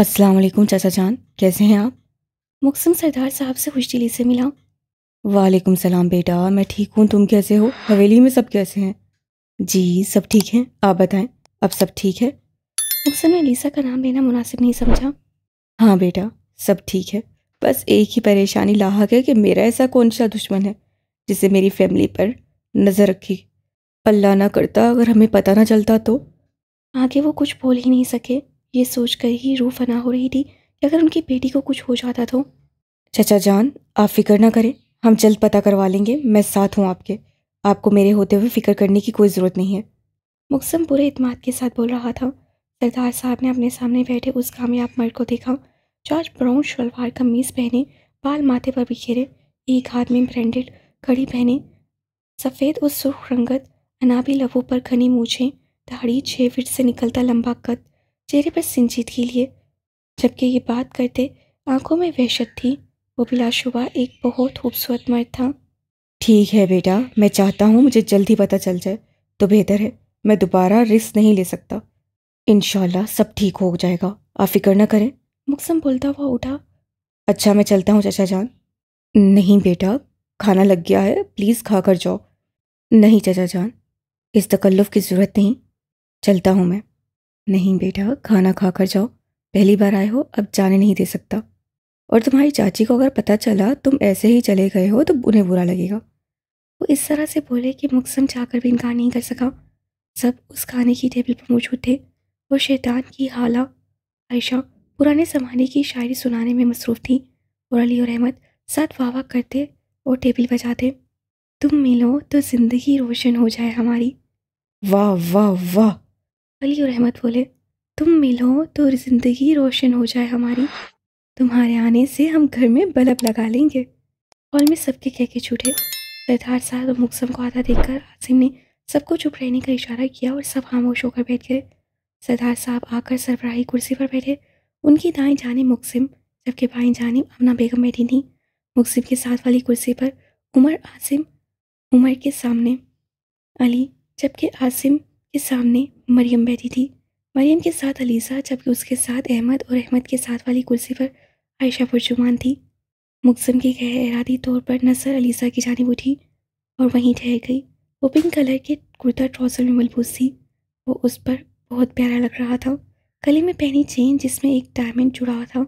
अस्सलाम वालेकुम चाचा जान कैसे हैं आप मुकसम सरदार साहब से खुश दिली से मिला वालेकुम सलाम बेटा मैं ठीक हूँ तुम कैसे हो हवेली में सब कैसे हैं जी सब ठीक हैं आप बताएं अब सब ठीक है मुकसम ने लीसा का नाम लेना मुनासिब नहीं समझा हाँ बेटा सब ठीक है बस एक ही परेशानी लाक है कि मेरा ऐसा कौन सा दुश्मन है जिसे मेरी फैमिली पर नज़र रखी अल्लाह ना करता अगर हमें पता ना चलता तो आगे वो कुछ बोल ही नहीं सके ये सोचकर ही रूह फना हो रही थी कि अगर उनकी बेटी को कुछ हो जाता तो चचा जान आप फिक्र ना करें हम जल्द पता करवा लेंगे मैं साथ हूँ आपके आपको मेरे होते हुए फिक्र करने की कोई ज़रूरत नहीं है मुकसम पूरे इतमाद के साथ बोल रहा था सरदार साहब ने अपने सामने बैठे उस कामयाब मर्द को देखा जॉर्ज ब्राउन शलवार कमीज़ पहने बाल माथे पर बिखेरे एक हाथ में ब्रांडेड कड़ी पहने सफ़ेद और सुर्ख रंगत अनाबी लबों पर घनी मूछें दाढ़ी छः फिट से निकलता लंबा कद चेहरे पर के लिए जबकि ये बात करते आंखों में वहशत थी वो बिलाशुबा एक बहुत खूबसूरत मर्द था ठीक है बेटा मैं चाहता हूँ मुझे जल्दी पता चल जाए तो बेहतर है मैं दोबारा रिस्क नहीं ले सकता इन सब ठीक हो जाएगा आप फिक्र ना करें मुकसम बोलता हुआ उठा अच्छा मैं चलता हूँ चचा जान नहीं बेटा खाना लग गया है प्लीज़ खा कर जाओ नहीं चचा जान इस तकल्लुफ़ की ज़रूरत नहीं चलता हूँ मैं नहीं बेटा खाना खा कर जाओ पहली बार आए हो अब जाने नहीं दे सकता और तुम्हारी चाची को अगर पता चला तुम ऐसे ही चले गए हो तो उन्हें बुरा लगेगा वो इस तरह से बोले कि मुकसम जाकर भी इनकार नहीं कर सका सब उस खाने की टेबल पर मौजूद थे और शैतान की हाला आयशा पुराने ज़माने की शायरी सुनाने में मसरूफ़ थी और अली और अहमद साथ वाह वाह करते और टेबल बजाते तुम मिलो तो ज़िंदगी रोशन हो जाए हमारी वाह वाह वाह अली और अहमद बोले तुम मिलो तो ज़िंदगी रोशन हो जाए हमारी तुम्हारे आने से हम घर में बल्ब लगा लेंगे हॉल में सबके कह के छूटे सरदार साहब और मुकसम को आता देखकर आसिम ने सबको चुप रहने का इशारा किया और सब खामोश होकर बैठ गए सरदार साहब आकर सरबराही कुर्सी पर बैठे उनकी दाएं जाने मुकसिम जबकि बाएं जाने अमना बेगम बैठी थी मुकसिम के साथ वाली कुर्सी पर उमर आसिम उमर के सामने अली जबकि आसिम के सामने मरियम बैठी थी मरियम के साथ अलीसा जबकि उसके साथ अहमद और अहमद के साथ वाली कुर्सी पर आयशा पुरजुमान थी मुकसम के गह इरादी तौर पर नसर अलीसा की जानब उठी और वहीं ठहर गई वो पिंक कलर के कुर्ता ट्रॉसर में मलबूस थी वो उस पर बहुत प्यारा लग रहा था गले में पहनी चेन जिसमें एक डायमंड जुड़ा हुआ था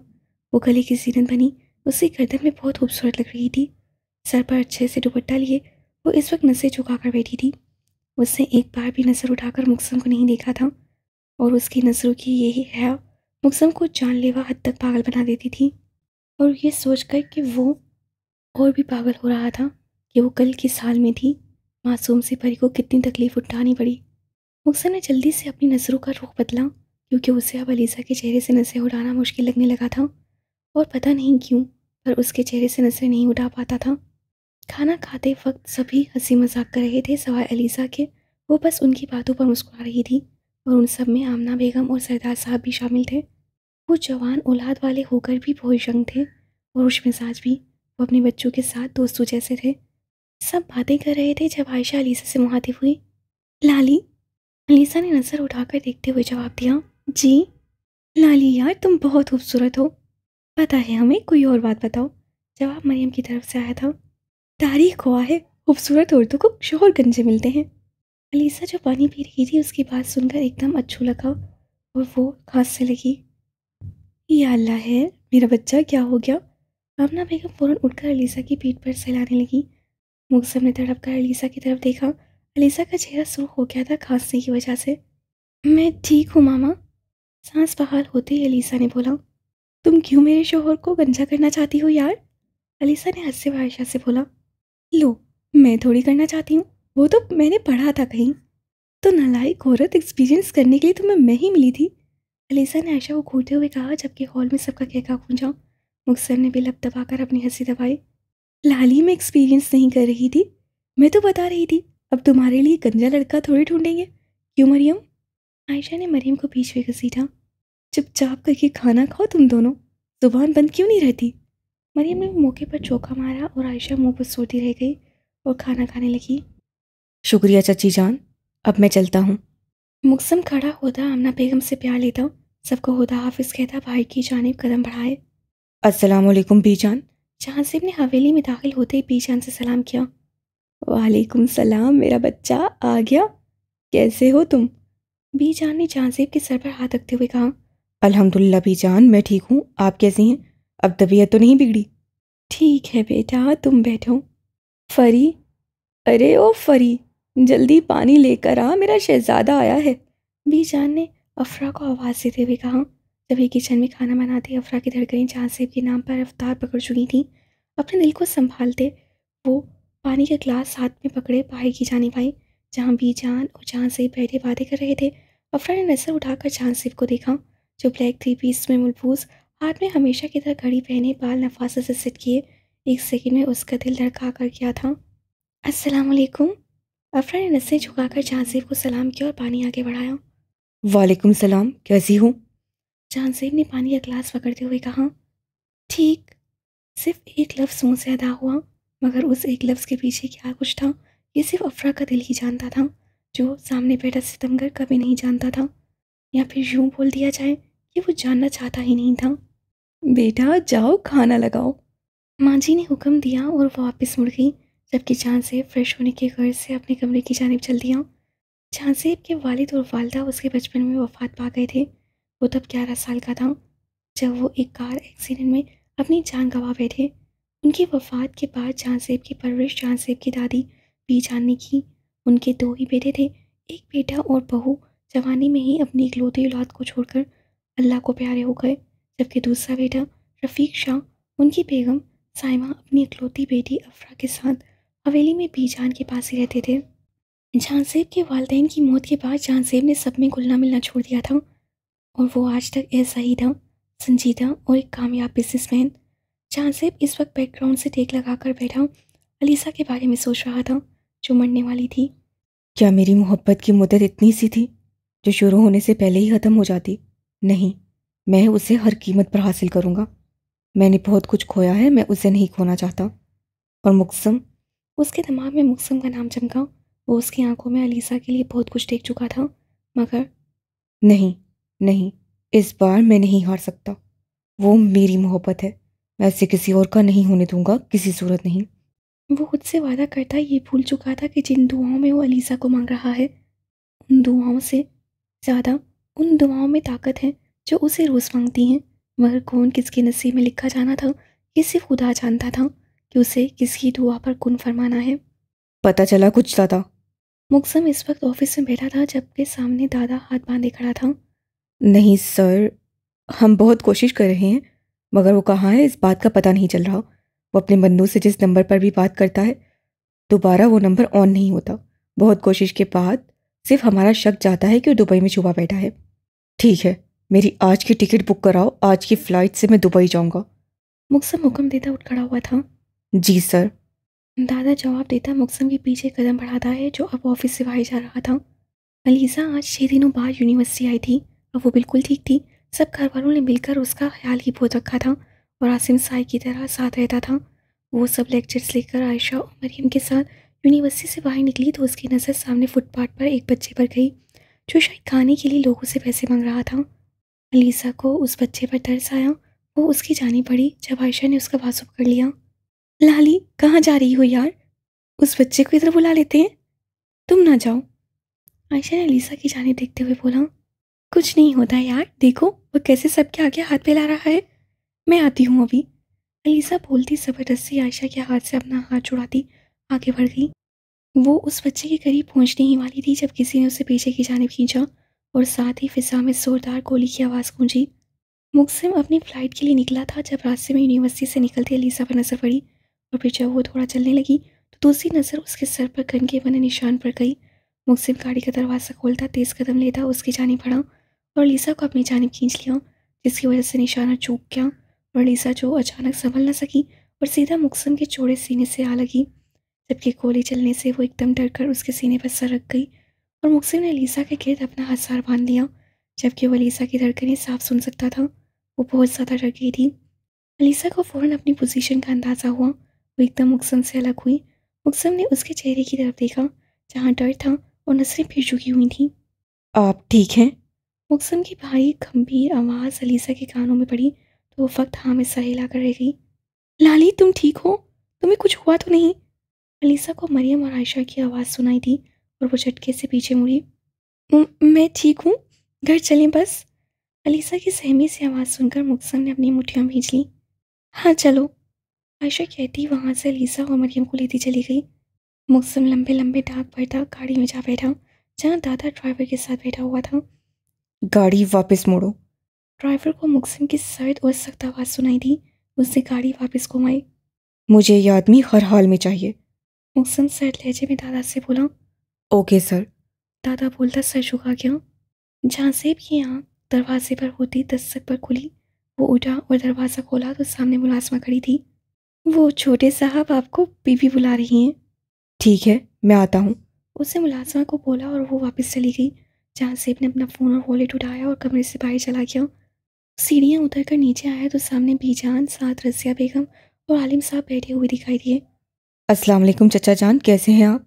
वो गले की सीरन बनी उसकी गर्दन में बहुत खूबसूरत लग रही थी सर पर अच्छे से दुपट्टा लिए वो इस वक्त नसें झुका कर बैठी थी उसने एक बार भी नज़र उठाकर मुकसम को नहीं देखा था और उसकी नज़रों की यही है मुकसम को जानलेवा हद तक पागल बना देती थी और ये सोचकर कि वो और भी पागल हो रहा था कि वो कल किस साल में थी मासूम सी परी को कितनी तकलीफ़ उठानी पड़ी मुकसम ने जल्दी से अपनी नज़रों का रुख बदला क्योंकि उसे अब अलीज़ा के चेहरे से नज़रें उड़ाना मुश्किल लगने लगा था और पता नहीं क्यों पर उसके चेहरे से नज़रें नहीं उठा पाता था खाना खाते वक्त सभी हंसी मजाक कर रहे थे सवाए अलीसा के वो बस उनकी बातों पर मुस्कुरा रही थी और उन सब में आमना बेगम और सरदार साहब भी शामिल थे वो जवान औलाद वाले होकर भी शंग थे और उस मिजाज भी वो अपने बच्चों के साथ दोस्तों जैसे थे सब बातें कर रहे थे जब आयशा अलीसा से मुहातिब हुई लाली अलीसा ने नज़र उठाकर देखते हुए जवाब दिया जी लाली यार तुम बहुत खूबसूरत हो पता है हमें कोई और बात बताओ जवाब मरियम की तरफ से आया था तारीख हुआ है खूबसूरत औरतों को शोहर गंजे मिलते हैं अलीसा जो पानी पी रही थी उसकी बात सुनकर एकदम अच्छू लगा और वो खांसने लगी ये अल्लाह है मेरा बच्चा क्या हो गया आमना बेगम फ़ौरन उठकर अलीसा की पीठ पर सहलाने लगी मुगसम ने तड़प कर अलीसा की तरफ देखा अलीसा का चेहरा सुरख हो गया था खांसने की वजह से मैं ठीक हूँ मामा सांस बहाल होते ही अलीसा ने बोला तुम क्यों मेरे शोहर को गंजा करना चाहती हो यार अलीसा ने हंसे वायशा से बोला लो मैं थोड़ी करना चाहती हूँ वो तो मैंने पढ़ा था कहीं तो नलायक औरत एक्सपीरियंस करने के लिए तुम्हें मैं ही मिली थी अलीसा ने आयशा को घूरते हुए कहा जबकि हॉल में सबका कहका गूंजा मुखसर ने भी दबा दबाकर अपनी हंसी दबाई लाली मैं एक्सपीरियंस नहीं कर रही थी मैं तो बता रही थी अब तुम्हारे लिए गंजा लड़का थोड़ी ढूंढेंगे क्यों मरियम आयशा ने मरियम को पीछे घसीटा चुपचाप करके खाना खाओ तुम दोनों जुबान बंद क्यों नहीं रहती मरियम ने मौके पर चौका मारा और आयशा मुंह पर सोती रह गई और खाना खाने लगी शुक्रिया चची जान अब मैं चलता हूँ मुकसम खड़ा होता अमना बेगम से प्यार लेता हूँ सबको होदा हाफिज कहता भाई की जानब कदम बढ़ाए असलकुम बीजान जहाँसिब ने हवेली में दाखिल होते ही बीजान से सलाम किया वालेकुम सलाम मेरा बच्चा आ गया कैसे हो तुम बीजान ने जहाँसेब के सर पर हाथ रखते हुए कहा अल्हम्दुलिल्लाह बीजान मैं ठीक हूँ आप कैसी हैं अब तबीयत तो नहीं बिगड़ी ठीक है बेटा तुम बैठो फरी अरे ओ फरी जल्दी पानी लेकर आ मेरा शहजादा आया है बीजान ने अफरा को आवाज़ देते हुए कहा तभी किचन में खाना बनाते अफरा की धड़कनें जहाँसेब के नाम पर अवतार पकड़ चुकी थी अपने दिल को संभालते वो पानी का गिलास हाथ में पकड़े बाहर की जाने पाई जहाँ बीजान और जहाँसेब बैठे वादे कर रहे थे अफरा ने नज़र उठाकर जहाँसेब को देखा जो ब्लैक थ्री पीस में मलबूज़ बाद में हमेशा की तरह घड़ी पहने बाल नफासत से सिट किए एक सेकंड में उसका दिल धड़का कर गया था अस्सलाम वालेकुम अफरा ने नसें झुकाकर जानसेब को सलाम किया और पानी आगे बढ़ाया वालेकुम सलाम कैसी हूँ जानसेब ने पानी का गिलास पकड़ते हुए कहा ठीक सिर्फ एक लफ्ज़ मुँह से अदा हुआ मगर उस एक लफ्ज़ के पीछे क्या कुछ था ये सिर्फ अफरा का दिल ही जानता था जो सामने बैठा सितमगर कभी नहीं जानता था या फिर यूँ बोल दिया जाए कि वो जानना चाहता ही नहीं था बेटा जाओ खाना लगाओ माँ जी ने हुक्म दिया और वो वापस मुड़ गई जबकि से फ्रेश होने के गर्ज से अपने कमरे की जानब चल दिया जहाँसेब के वालिद और वालदा उसके बचपन में वफात पा गए थे वो तब ग्यारह साल का था जब वो एक कार एक्सीडेंट में अपनी जान गंवा बैठे उनकी वफात के बाद जहाँसेब की परवरिश जहाँसेब की दादी भी जान ने की उनके दो ही बेटे थे एक बेटा और बहू जवानी में ही अपनी इकलौती औलाद को छोड़कर अल्लाह को प्यारे हो गए जबकि दूसरा बेटा रफ़ीक शाह उनकी बेगम साइमा अपनी इकलौती बेटी अफरा के साथ हवेली में बीजान के पास ही रहते थे जानसेब के वालदे की मौत के बाद जानसेब ने सब में घुलना मिलना छोड़ दिया था और वो आज तक ऐसा ही था संजीदा और एक कामयाब बिजनेसमैन जानसेब इस वक्त बैकग्राउंड से टेक लगा कर बैठा अलीसा के बारे में सोच रहा था जो मरने वाली थी क्या मेरी मोहब्बत की मुद्दत इतनी सी थी जो शुरू होने से पहले ही ख़त्म हो जाती नहीं मैं उसे हर कीमत पर हासिल करूंगा मैंने बहुत कुछ खोया है मैं उसे नहीं खोना चाहता और मुकसम उसके दिमाग में मुकसम का नाम चमका वो उसकी आंखों में अलीसा के लिए बहुत कुछ देख चुका था मगर नहीं नहीं इस बार मैं नहीं हार सकता वो मेरी मोहब्बत है मैं ऐसे किसी और का नहीं होने दूंगा किसी सूरत नहीं वो खुद से वादा करता ये भूल चुका था कि जिन दुआओं में वो अलीसा को मांग रहा है उन दुआओं से ज़्यादा उन दुआओं में ताकत है जो उसे रोज़ मांगती हैं मगर कौन किसके नसीब में लिखा जाना था ये सिर्फ खुदा जानता था कि उसे किसकी दुआ पर कौन फरमाना है पता चला कुछ दादा मुकसम इस वक्त ऑफिस में बैठा था जबकि सामने दादा हाथ बांधे खड़ा था नहीं सर हम बहुत कोशिश कर रहे हैं मगर वो कहाँ है इस बात का पता नहीं चल रहा वो अपने बंदूक से जिस नंबर पर भी बात करता है दोबारा वो नंबर ऑन नहीं होता बहुत कोशिश के बाद सिर्फ हमारा शक जाता है कि वो दुबई में छुपा बैठा है ठीक है मेरी आज की टिकट बुक कराओ आज की फ़्लाइट से मैं दुबई जाऊंगा मुकसम हुक्म देता उठ खड़ा हुआ था जी सर दादा जवाब देता मुकसम के पीछे कदम बढ़ाता है जो अब ऑफिस से बाहर जा रहा था अलीज़ा आज छः दिनों बाद यूनिवर्सिटी आई थी अब वो बिल्कुल ठीक थी सब घर वालों ने मिलकर उसका ख्याल ही बहुत रखा था और आसिम साई की तरह साथ रहता था वो सब लेक्चर्स लेकर आयशा और मरीम के साथ यूनिवर्सिटी से बाहर निकली तो उसकी नज़र सामने फुटपाथ पर एक बच्चे पर गई जो शायद खाने के लिए लोगों से पैसे मांग रहा था अलीसा को उस बच्चे पर तरस आया वो उसकी जानी पड़ी जब आयशा ने उसका बासुप कर लिया लाली कहाँ जा रही हो यार उस बच्चे को इधर बुला लेते हैं तुम ना जाओ आयशा ने अलीसा की जानी देखते हुए बोला कुछ नहीं होता यार देखो वो कैसे सबके आगे हाथ फैला रहा है मैं आती हूँ अभी अलीसा बोलती ज़बरदस्ती आयशा के हाथ से अपना हाथ छुड़ाती आगे बढ़ गई वो उस बच्चे के करीब पहुँचने ही वाली थी जब किसी ने उसे पीछे की जानब खींचा और साथ ही फिजा में जोरदार गोली की आवाज़ गूंजी मुकसिम अपनी फ़्लाइट के लिए निकला था जब रास्ते में यूनिवर्सिटी से निकलते अलीसा पर नज़र पड़ी और फिर जब वो थोड़ा चलने लगी तो दूसरी नज़र उसके सर पर गन के बने निशान पर गई मुकसिम गाड़ी का दरवाज़ा खोलता तेज़ कदम लेता उसकी जानब पड़ा और लीसा को अपनी जानब खींच लिया जिसकी वजह से निशाना चूक गया और लीसा जो अचानक संभल न सकी और सीधा मुकसम के चौड़े सीने से आ लगी जबकि गोली चलने से वो एकदम डर कर उसके सीने पर सरक गई और मुक्सिम ने लीसा के गिरद अपना हसार बांध लिया जबकि वह लीसा की धड़कनें साफ सुन सकता था वो बहुत ज़्यादा डर गई थी अलीसा को फ़ौरन अपनी पोजीशन का अंदाज़ा हुआ वो एकदम मुकसम से अलग हुई मुकसम ने उसके चेहरे की तरफ देखा जहाँ डर था और नसरें फिर चुकी हुई थीं आप ठीक हैं मुकसम की भारी गंभीर आवाज़ अलीसा के कानों में पड़ी तो वो वक्त हाँ में सर हिला कर रह गई लाली तुम ठीक हो तुम्हें कुछ हुआ तो नहीं अलीसा को मरियम और आयशा की आवाज़ सुनाई थी और वो झटके से पीछे मुड़ी मैं ठीक हूँ घर चलें बस अलीसा की सहमी से आवाज़ सुनकर मुकसम ने अपनी मुठियाँ भेज ली हाँ चलो आयशा कहती वहाँ से अलीसा और मरियम को लेती चली गई मुकसम लंबे लंबे डाक भरता गाड़ी में जा बैठा जहाँ दादा ड्राइवर के साथ बैठा हुआ था गाड़ी वापस मोड़ो ड्राइवर को मुकसम की सर्द और सख्त आवाज़ सुनाई दी उसने गाड़ी वापस घुमाई मुझे ये आदमी हर हाल में चाहिए मुकसम सर्द लहजे में दादा से बोला ओके सर दादा बोलता सर झुका गया जहाँ से भी यहाँ दरवाजे पर होती दस्तक पर खुली वो उठा और दरवाज़ा खोला तो सामने मुलाजमा खड़ी थी वो छोटे साहब आपको बीबी बुला रही हैं ठीक है मैं आता हूँ उसने मुलाजमा को बोला और वो वापस चली गई जहाँ सेब ने अपना फ़ोन और वॉलेट उठाया और कमरे से बाहर चला गया सीढ़ियाँ उतर कर नीचे आया तो सामने बीजान साथ रसिया बेगम और आलिम साहब बैठे हुए दिखाई दिए अस्सलाम वालेकुम चचा जान कैसे हैं आप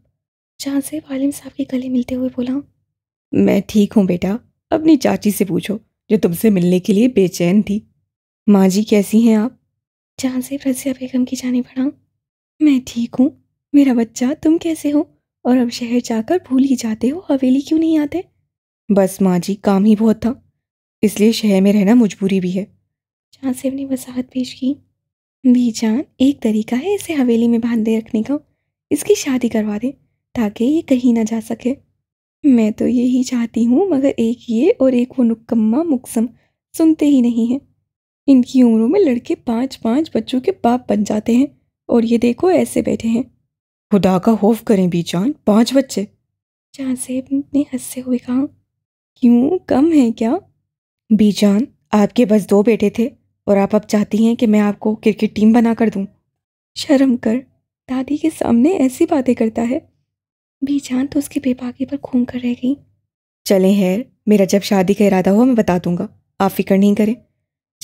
जहाँ से वालिम साहब के गले मिलते हुए बोला मैं ठीक हूँ बेटा अपनी चाची से पूछो जो तुमसे मिलने के लिए बेचैन थी माँ जी कैसी हैं आप जहाँ से रजिया बेगम की जाने पड़ा मैं ठीक हूँ मेरा बच्चा तुम कैसे हो और अब शहर जाकर भूल ही जाते हो हवेली क्यों नहीं आते बस माँ जी काम ही बहुत था इसलिए शहर में रहना मजबूरी भी है जानसेब ने वसाहत पेश की भी जान एक तरीका है इसे हवेली में बांधे रखने का इसकी शादी करवा दें ताकि ये कहीं ना जा सके मैं तो यही चाहती हूँ मगर एक ये और एक वो नुक्कम्मा मुकसम सुनते ही नहीं हैं इनकी उम्रों में लड़के पाँच पाँच बच्चों के बाप बन जाते हैं और ये देखो ऐसे बैठे हैं खुदा का होफ करें जान पाँच बच्चे जहाँ सेब ने हंसते हुए कहा क्यों कम है क्या जान आपके बस दो बेटे थे और आप अब चाहती हैं कि मैं आपको क्रिकेट टीम बना कर दूं। शर्म कर दादी के सामने ऐसी बातें करता है बेजान तो उसकी बेबाकी पर खून कर रह गई चले हैर मेरा जब शादी का इरादा हुआ मैं बता दूंगा आप फिक्र नहीं करें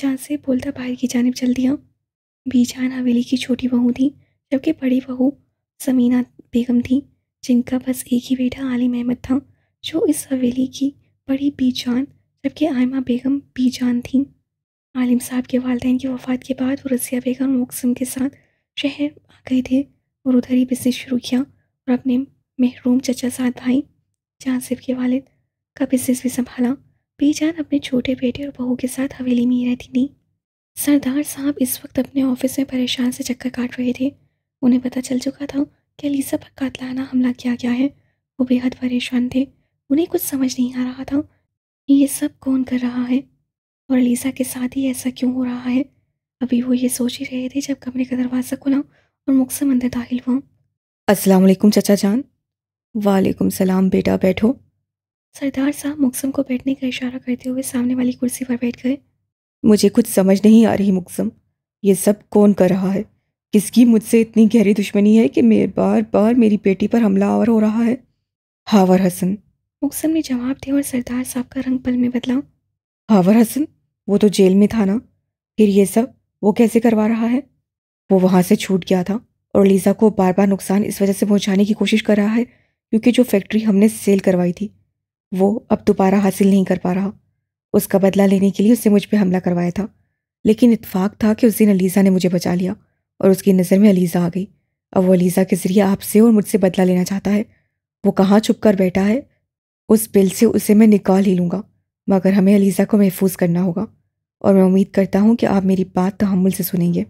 जान से बोलता बाहर की जानब चल दिया बीजान हवेली की छोटी बहू थी जबकि बड़ी बहू समीना बेगम थी जिनका बस एक ही बेटा आलिम अहमद था जो इस हवेली की बड़ी बीजान जबकि आयमा बेगम बीजान थी आलिम साहब के वालदेन की वफात के बाद वो रसिया बेगम मुकसम के साथ शहर आ गए थे और उधर ही बिजनेस शुरू किया और अपने महरूम चचा साथ भाई जहाँ के वालिद का बिजनेस भी संभाला बेजान अपने छोटे बेटे और बहू के साथ हवेली में ही रहती थी सरदार साहब इस वक्त अपने ऑफिस में परेशान से चक्कर काट रहे थे उन्हें पता चल चुका था कि अलीसा पर कातलाना हमला किया गया है वो बेहद परेशान थे उन्हें कुछ समझ नहीं आ रहा था कि ये सब कौन कर रहा है और अलीसा के साथ ही ऐसा क्यों हो रहा है अभी वो ये सोच ही रहे थे जब कमरे का दरवाज़ा खुला और मुकसम अंदर दाखिल हुआ असलकुम चचा जान वालेकुम सलाम बेटा बैठो सरदार साहब मुकसम को बैठने का इशारा करते हुए सामने वाली कुर्सी पर बैठ गए मुझे कुछ समझ नहीं आ रही मुकसम ये सब कौन कर रहा है किसकी मुझसे इतनी गहरी दुश्मनी है कि मेरे बार बार मेरी बेटी पर हमला आवर हो रहा है हावर हसन मुकसम ने जवाब दिया और सरदार साहब का रंग पल में बदला हावर हसन वो तो जेल में था ना फिर ये सब वो कैसे करवा रहा है वो वहाँ से छूट गया था और लीज़ा को बार बार नुकसान इस वजह से पहुँचाने की कोशिश कर रहा है क्योंकि जो फैक्ट्री हमने सेल करवाई थी वो अब दोबारा हासिल नहीं कर पा रहा उसका बदला लेने के लिए उसने मुझ पर हमला करवाया था लेकिन इतफाक़ था कि उस दिन अलीज़ा ने मुझे बचा लिया और उसकी नज़र में अलीज़ा आ गई अब वो अलीज़ा के ज़रिए आपसे और मुझसे बदला लेना चाहता है वो कहाँ छुप कर बैठा है उस बिल से उसे मैं निकाल ही लूँगा मगर हमें अलीज़ा को महफूज करना होगा और मैं उम्मीद करता हूँ कि आप मेरी बात तहमुल से सुनेंगे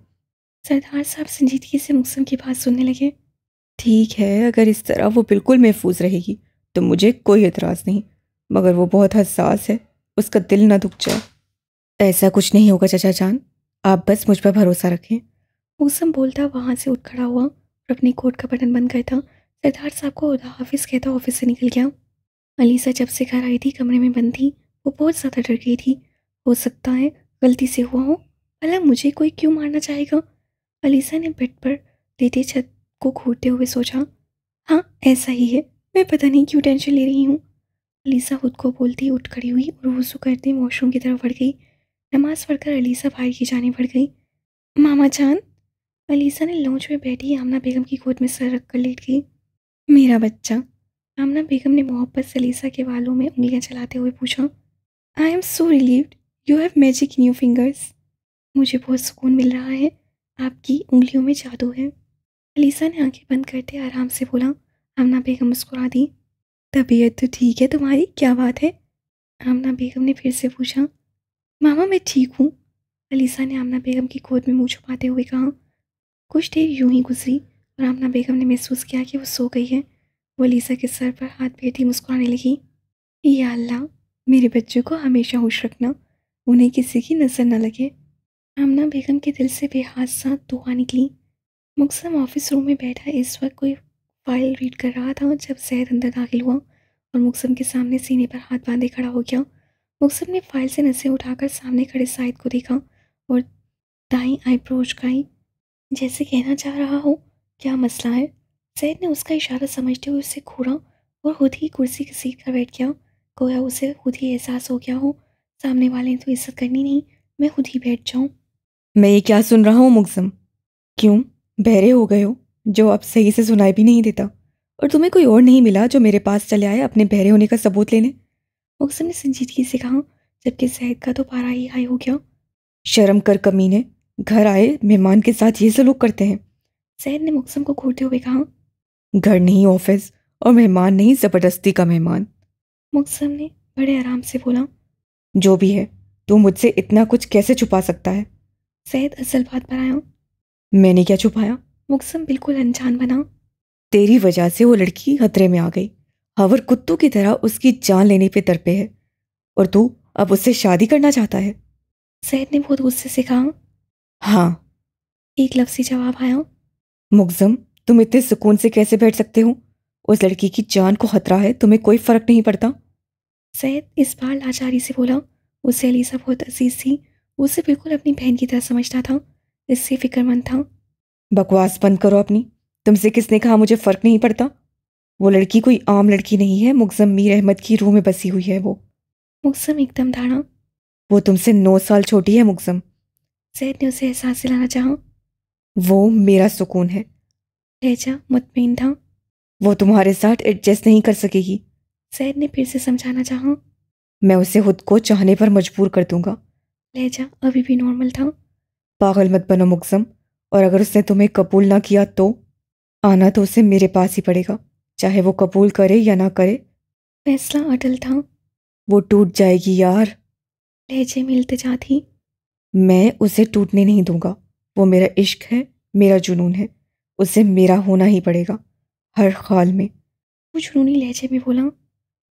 सरदार साहब संजीदगी से मुकसम की बात सुनने लगे ठीक है अगर इस तरह वो बिल्कुल महफूज रहेगी तो मुझे कोई एतराज़ नहीं मगर वो बहुत हसास है उसका दिल ना दुख जाए ऐसा कुछ नहीं होगा चाचा जान आप बस मुझ पर भरोसा रखें मौसम बोलता वहाँ से उठ खड़ा हुआ और अपने कोट का बटन बंद करता सरदार साहब को हाफिज़ कहता ऑफिस से निकल गया अलीसा जब से घर आई थी कमरे में बंद थी वो बहुत ज़्यादा डर गई थी हो सकता है गलती से हुआ हो भला मुझे कोई क्यों मारना चाहेगा अलीसा ने बेड पर लेटे छत को घूरते हुए सोचा हाँ ऐसा ही है मैं पता नहीं क्यों टेंशन ले रही हूँ अलीसा खुद को बोलती उठ खड़ी हुई और वजू करते वॉशरूम की तरफ बढ़ गई नमाज पढ़कर अलीसा बाहर की जाने बढ़ गई मामा जान अलीसा ने लॉन्च में बैठी आमना बेगम की गोद में सर रख कर लेट गई मेरा बच्चा आमना बेगम ने मोहब्बत से अलीसा के बालों में उंगलियाँ चलाते हुए पूछा I am so relieved you have magic new fingers मुझे बहुत सुकून मिल रहा है आपकी उंगलियों में जादू है अलीसा ने आंखें बंद करते आराम से बोला आमना बेगम मुस्कुरा दी तबीयत तो ठीक है तुम्हारी क्या बात है आमना बेगम ने फिर से पूछा मामा मैं ठीक हूँ अलीसा ने आमना बेगम की गोद में मुँह छुपाते हुए कहा कुछ देर यूं ही गुजरी और आमना बेगम ने महसूस किया कि वो सो गई है वो अलीसा के सर पर हाथ फेरती मुस्कुराने लगी या अल्लाह मेरे बच्चे को हमेशा होश रखना उन्हें किसी की नज़र न लगे आमना बेगम के दिल से बेहाथ सा दुआ निकली मुकसम ऑफिस रूम में बैठा इस वक्त कोई फाइल रीड कर रहा था जब सैद अंदर दाखिल हुआ और मुकसम के सामने सीने पर हाथ बांधे खड़ा हो गया मुकसम ने फाइल से नशे उठाकर सामने खड़े साइद को देखा और दाई आईब्रो उचकाई जैसे कहना चाह रहा हो क्या मसला है सैद ने उसका इशारा समझते हुए उसे खोड़ा और खुद ही कुर्सी की सीट पर बैठ गया गोया उसे खुद ही एहसास हो गया हो सामने वाले ने तो इज्जत करनी नहीं मैं खुद ही बैठ जाऊँ मैं ये क्या सुन रहा हूँ मुकसम क्यों बहरे हो गए हो जो अब सही से सुनाई भी नहीं देता और तुम्हें कोई और नहीं मिला जो मेरे पास चले आए अपने बहरे होने का सबूत लेने मुकसम ने संजीदगी से कहा जबकि जहद का तो पारा ही हाई हो गया शर्म कर कमी ने घर आए मेहमान के साथ ये सलूक करते हैं सहद ने मुकसम को घूरते हुए कहा घर नहीं ऑफिस और मेहमान नहीं ज़बरदस्ती का मेहमान मुकसम ने बड़े आराम से बोला जो भी है तू मुझसे इतना कुछ कैसे छुपा सकता है जहद असल बात पर आया मैंने क्या छुपाया मुकसम बिल्कुल अनजान बना तेरी वजह से वो लड़की खतरे में आ गई हवर कुत्तों की तरह उसकी जान लेने पे तरपे है और तू अब उससे शादी करना चाहता है सैद ने बहुत गुस्से से कहा हाँ एक लफ्ज से जवाब आया मुगजम तुम इतने सुकून से कैसे बैठ सकते हो उस लड़की की जान को खतरा है तुम्हें कोई फर्क नहीं पड़ता सैद इस बार लाचारी से बोला उसे अलीसा बहुत अजीज थी उसे बिल्कुल अपनी बहन की तरह समझता था इससे फिक्रमंद था बकवास बंद करो अपनी तुमसे किसने कहा मुझे फ़र्क नहीं पड़ता वो लड़की कोई आम लड़की नहीं है मुगजम मीर अहमद की रूह में बसी हुई है वो मुगजम एकदम धाड़ा वो तुमसे नौ साल छोटी है मुगजम जैद ने उसे एहसास दिलाना चाहा वो मेरा सुकून है लहजा मुतमिन था वो तुम्हारे साथ एडजस्ट नहीं कर सकेगी सैद ने फिर से समझाना चाहा मैं उसे खुद को चाहने पर मजबूर कर दूंगा लहजा अभी भी नॉर्मल था पागल मत बनो मुगजम और अगर उसने तुम्हें कबूल ना किया तो आना तो उसे मेरे पास ही पड़ेगा चाहे वो कबूल करे या ना करे फैसला अटल था वो टूट जाएगी यार लहजे मिलते जाती मैं उसे टूटने नहीं दूंगा वो मेरा इश्क है मेरा जुनून है उसे मेरा होना ही पड़ेगा हर हाल में वो जुनूनी लहजे में बोला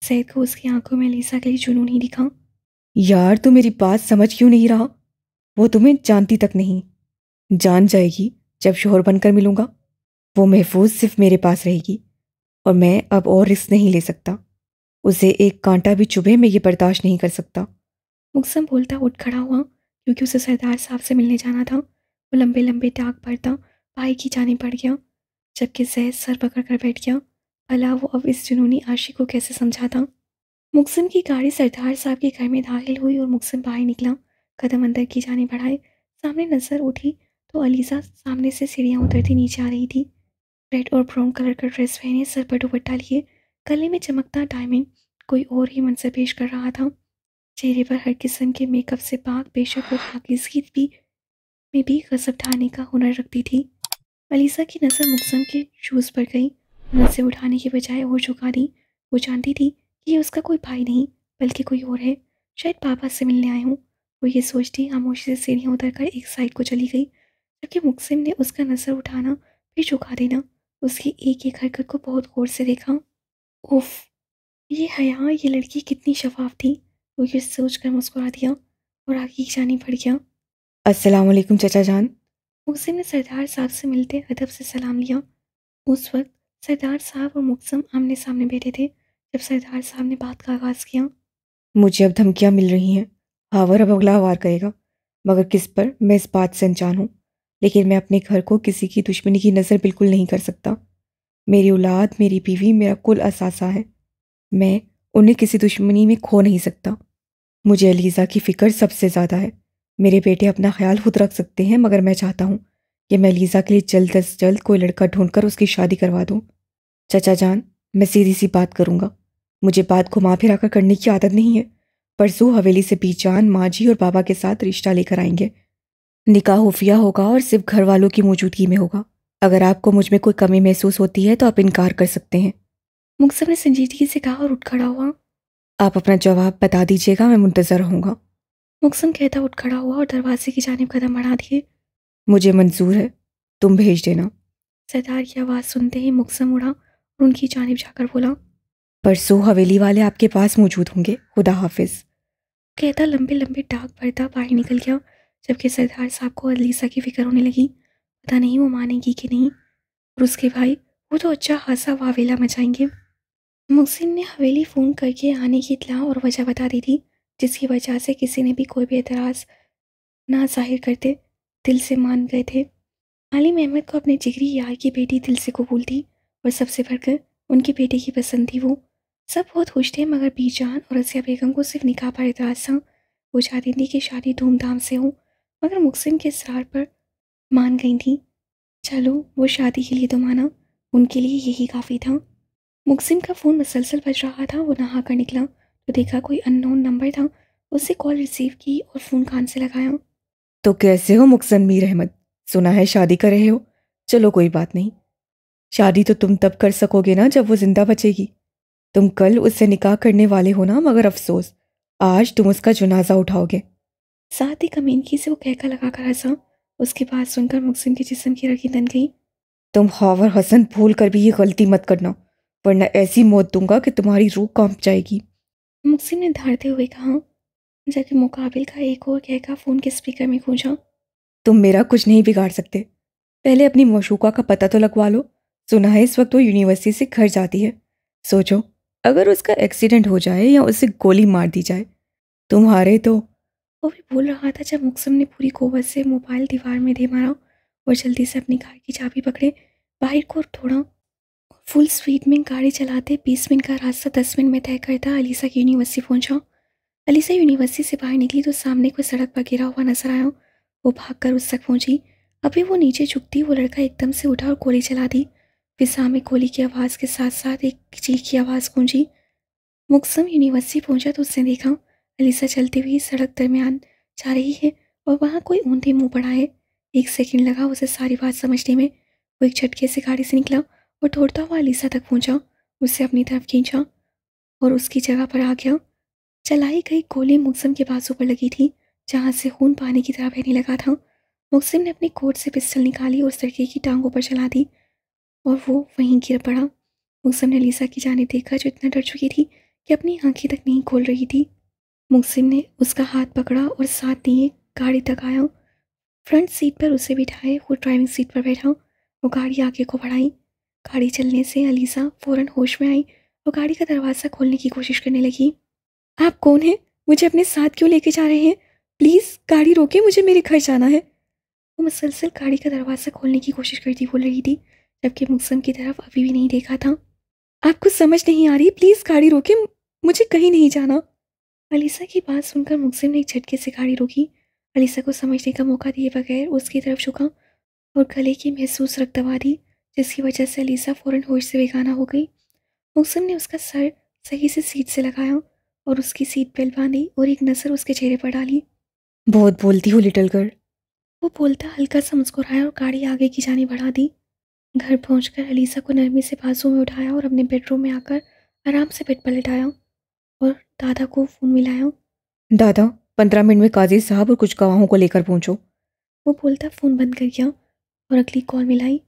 सैद को उसकी आंखों में लीसा के लिए जुनून ही दिखा यार तू मेरी बात समझ क्यों नहीं रहा वो तुम्हें जानती तक नहीं जान जाएगी जब शोहर बनकर मिलूंगा वो महफूज सिर्फ मेरे पास रहेगी और मैं अब और रिस्क नहीं ले सकता उसे एक कांटा भी चुभे में ये बर्दाश्त नहीं कर सकता मुकसम बोलता उठ खड़ा हुआ क्योंकि उसे सरदार साहब से मिलने जाना था वो लंबे लंबे डाक पड़ता भाई की जाने पड़ गया जबकि जैद सर पकड़ कर बैठ गया भला वो अब इस जुनूनी आशी को कैसे समझाता मुकसम की गाड़ी सरदार साहब के घर में दाखिल हुई और मुकसम बाहर निकला कदम अंदर की जाने बढ़ाए सामने नजर उठी तो अलीजा सामने से सीढ़ियाँ उतरती नीचे आ रही थी रेड और ब्राउन कलर का ड्रेस पहने सर पर दुपट्टा लिए गले में चमकता डायमंड कोई और ही मंजर पेश कर रहा था चेहरे पर हर किस्म के मेकअप से पाक बेशक और पाकिजगी भी में भी गजब ढाने का हुनर रखती थी अलीसा की नज़र मुकसम के शूज़ पर गई नजर उठाने के बजाय और झुका दी वो जानती थी कि ये उसका कोई भाई नहीं बल्कि कोई और है शायद पापा से मिलने आए हूँ वो ये सोचती खामोशी से सीढ़ियाँ उतर कर एक साइड को चली गई जबकि मुकसिम ने उसका नज़र उठाना फिर झुका देना उसकी एक एक हरकत को बहुत गौर से देखा उफ ये हया ये लड़की कितनी शफाफ थी वो ये सोच कर मुस्कुरा दिया और आगे की जानी बढ़ गया असलम चचा जान मुकसिम ने सरदार साहब से मिलते अदब से सलाम लिया उस वक्त सरदार साहब और मुकसम आमने सामने बैठे थे जब सरदार साहब ने बात का आगाज़ किया मुझे अब धमकियाँ मिल रही हैं भावर हाँ, अब अगला वार करेगा मगर किस पर मैं इस बात से अनजान हूँ लेकिन मैं अपने घर को किसी की दुश्मनी की नज़र बिल्कुल नहीं कर सकता मेरी औलाद मेरी बीवी मेरा कुल असासा है मैं उन्हें किसी दुश्मनी में खो नहीं सकता मुझे अलीज़ा की फ़िक्र सबसे ज़्यादा है मेरे बेटे अपना ख्याल खुद रख सकते हैं मगर मैं चाहता हूँ कि मैं अलीज़ा के लिए जल्द अज जल्द कोई लड़का ढूंढकर उसकी शादी करवा दूँ चचा जान मैं सीधी सी बात करूँगा मुझे बात घुमा फिरा कर करने की आदत नहीं है परसों हवेली से पीचान माँ जी और बाबा के साथ रिश्ता लेकर आएंगे निकाह खुफिया होगा और सिर्फ घर वालों की मौजूदगी में होगा अगर आपको मुझ में कोई कमी महसूस होती है तो आप इनकार कर सकते हैं मुक्सम ने संजीदगी से कहा और उठ खड़ा हुआ आप अपना जवाब बता दीजिएगा मैं मुंतज़र रहूँगा मुक्सम कहता उठ खड़ा हुआ और दरवाजे की जानब कदम बढ़ा दिए मुझे मंजूर है तुम भेज देना सरदार की आवाज़ सुनते ही मुक्सम उड़ा और उनकी जानब जाकर बोला परसों हवेली वाले आपके पास मौजूद होंगे खुदा हाफिज कहता लंबे लंबे डाक भरता बाहर निकल गया जबकि सरदार साहब को अलीसा की फिक्र होने लगी पता नहीं वो मानेगी कि नहीं और उसके भाई वो तो अच्छा खासा वावेला मचाएंगे मुहसिन ने हवेली फ़ोन करके आने की इतला और वजह बता दी थी जिसकी वजह से किसी ने भी कोई भी एतराज़ ना जाहिर करते दिल से मान गए थे आलिम अहमद को अपने जिगरी यार की बेटी दिल से कबूल थी और सबसे बढ़कर उनकी बेटी की पसंद थी वो सब बहुत खुश थे मगर बीजान और रसिया बेगम को सिर्फ निकाह पर इतराज था वो चाहती थी कि शादी धूमधाम से हो मगर मुकसिम के इसरार पर मान गई थी चलो वो शादी के लिए तो माना उनके लिए यही काफ़ी था मुकसिम का फ़ोन मसलसल बज रहा था वो नहा कर निकला तो देखा कोई अननोन नंबर था उससे कॉल रिसीव की और फ़ोन कान से लगाया तो कैसे हो मुकसम मीर अहमद सुना है शादी कर रहे हो चलो कोई बात नहीं शादी तो तुम तब कर सकोगे ना जब वो ज़िंदा बचेगी तुम कल उससे निकाह करने वाले हो ना मगर अफसोस आज तुम उसका जुनाजा उठाओगे साथ ही कमीनगी से वो कहका लगा कर हंसा उसके बाद सुनकर मुकसिम के जिसम की रखी तन गई तुम हावर हसन भूल कर भी ये गलती मत करना वरना ऐसी मौत दूंगा कि तुम्हारी रूह कांप जाएगी मुकसिम ने धारते हुए कहा जबकि मुकाबिल का एक और कहका फ़ोन के स्पीकर में गूंजा तुम मेरा कुछ नहीं बिगाड़ सकते पहले अपनी मशूका का पता तो लगवा लो सुना है इस वक्त वो यूनिवर्सिटी से घर जाती है सोचो अगर उसका एक्सीडेंट हो जाए या उसे गोली मार दी जाए तुम्हारे तो वो भी बोल रहा था जब मुकसम ने पूरी कोवत से मोबाइल दीवार में दे मारा और जल्दी से अपनी कार की चाबी पकड़े बाहर को थोड़ा फुल स्पीड में गाड़ी चलाते बीस मिनट का रास्ता दस मिनट में तय करता अलीसा की यूनिवर्सिटी पहुंचा अलीसा यूनिवर्सिटी से बाहर निकली तो सामने कोई सड़क पर गिरा हुआ नजर आया वो भाग कर उस तक पहुंची अभी वो नीचे झुकती वो लड़का एकदम से उठा और गोली चला दी फिजा में गोली की आवाज़ के साथ साथ एक चीख की आवाज़ गूंजी मुकसम यूनिवर्सिटी पहुंचा तो उसने देखा अलीसा चलते हुए सड़क दरमियान जा रही है और वहाँ कोई ऊंधे मुंह पड़ा है एक सेकंड लगा उसे सारी बात समझने में वो एक झटके से गाड़ी से निकला और दौड़ता हुआ अलीसा तक पहुँचा उसे अपनी तरफ खींचा और उसकी जगह पर आ गया चलाई गई गोली मुकसम के बाजू पर लगी थी जहाँ से खून पानी की तरह बहने लगा था मुकसम ने अपने कोट से पिस्टल निकाली और सड़के की टांगों पर चला दी और वो वहीं गिर पड़ा मुगसिम ने लीसा की जाने देखा जो इतना डर चुकी थी कि अपनी आंखें तक नहीं खोल रही थी मुकसिम ने उसका हाथ पकड़ा और साथ दिए गाड़ी तक आया फ्रंट सीट पर उसे बिठाए वो ड्राइविंग सीट पर बैठा वो गाड़ी आगे को बढ़ाई गाड़ी चलने से अलीसा फ़ौरन होश में आई और गाड़ी का दरवाज़ा खोलने की कोशिश करने लगी आप कौन हैं मुझे अपने साथ क्यों लेके जा रहे हैं प्लीज़ गाड़ी रोके मुझे मेरे घर जाना है वो मुसलसल गाड़ी का दरवाज़ा खोलने की कोशिश करती बोल रही थी जबकि मौसम की तरफ अभी भी नहीं देखा था आपको समझ नहीं आ रही प्लीज़ गाड़ी रोके मुझे कहीं नहीं जाना अलीसा की बात सुनकर मुकसिम ने एक झटके से गाड़ी रोकी अलीसा को समझने का मौका दिए बगैर उसकी तरफ झुका और गले की महसूस रख दबा दी जिसकी वजह से अलीसा फौरन होश से बेगाना हो गई मुकसिम ने उसका सर सही से सीट से लगाया और उसकी सीट बेल्ट बांधी और एक नज़र उसके चेहरे पर डाली बहुत बोलती हूँ लिटल गर्ल वो बोलता हल्का सा मुस्कुराया और गाड़ी आगे की जाने बढ़ा दी घर पहुंचकर अलीसा को नरमी से बाजू में उठाया और अपने बेडरूम में आकर आराम से बेड पर लिटाया और दादा को फ़ोन मिलाया दादा पंद्रह मिनट में काजी साहब और कुछ गवाहों को लेकर पहुंचो वो बोलता फ़ोन बंद कर गया और अगली कॉल मिलाई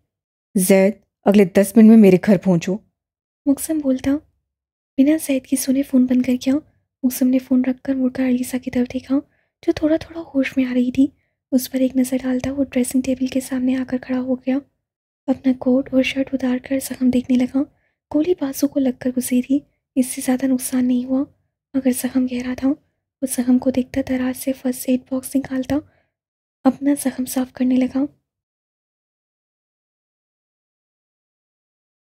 जैद अगले दस मिनट में मेरे घर पहुंचो मुकसम बोलता बिना जैद की सुने फ़ोन बंद कर गया मुकसम ने फ़ोन रख कर मुड़कर अलीसा की तरफ देखा जो थोड़ा थोड़ा होश में आ रही थी उस पर एक नज़र डालता वो ड्रेसिंग टेबल के सामने आकर खड़ा हो गया अपना कोट और शर्ट उतार कर जख्म देखने लगा गोली बाजू को लगकर गुजरी इससे ज़्यादा नुकसान नहीं हुआ मगर जख्म गहरा था उस तो जख्म को देखता दराज से फर्स्ट एड बॉक्स निकालता अपना जख्म साफ करने लगा